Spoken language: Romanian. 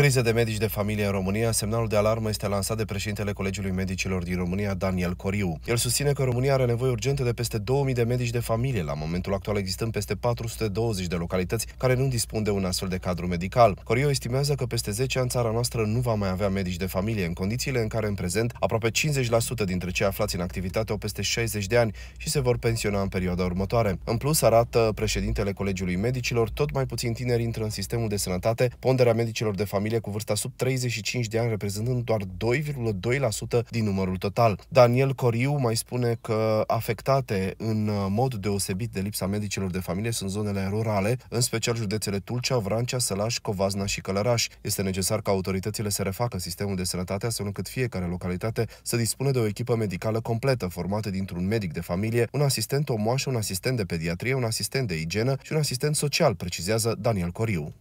Criză de medici de familie în România, semnalul de alarmă este lansat de președintele Colegiului Medicilor din România, Daniel Coriu. El susține că România are nevoie urgentă de peste 2000 de medici de familie, la momentul actual existând peste 420 de localități care nu dispun de un astfel de cadru medical. Coriu estimează că peste 10 ani țara noastră nu va mai avea medici de familie, în condițiile în care în prezent aproape 50% dintre cei aflați în activitate au peste 60 de ani și se vor pensiona în perioada următoare. În plus, arată președintele Colegiului Medicilor, tot mai puțin tineri intră în sistemul de sănătate, ponderea medicilor de familie familie cu vârsta sub 35 de ani, reprezentând doar 2,2% din numărul total. Daniel Coriu mai spune că afectate în uh, mod deosebit de lipsa medicilor de familie sunt zonele rurale, în special județele Tulcea, Vrancea, Sălaș, Covazna și Călăraș. Este necesar ca autoritățile să refacă sistemul de sănătate astfel încât fiecare localitate să dispună de o echipă medicală completă, formată dintr-un medic de familie, un asistent omoaș, un asistent de pediatrie, un asistent de igienă și un asistent social, precizează Daniel Coriu.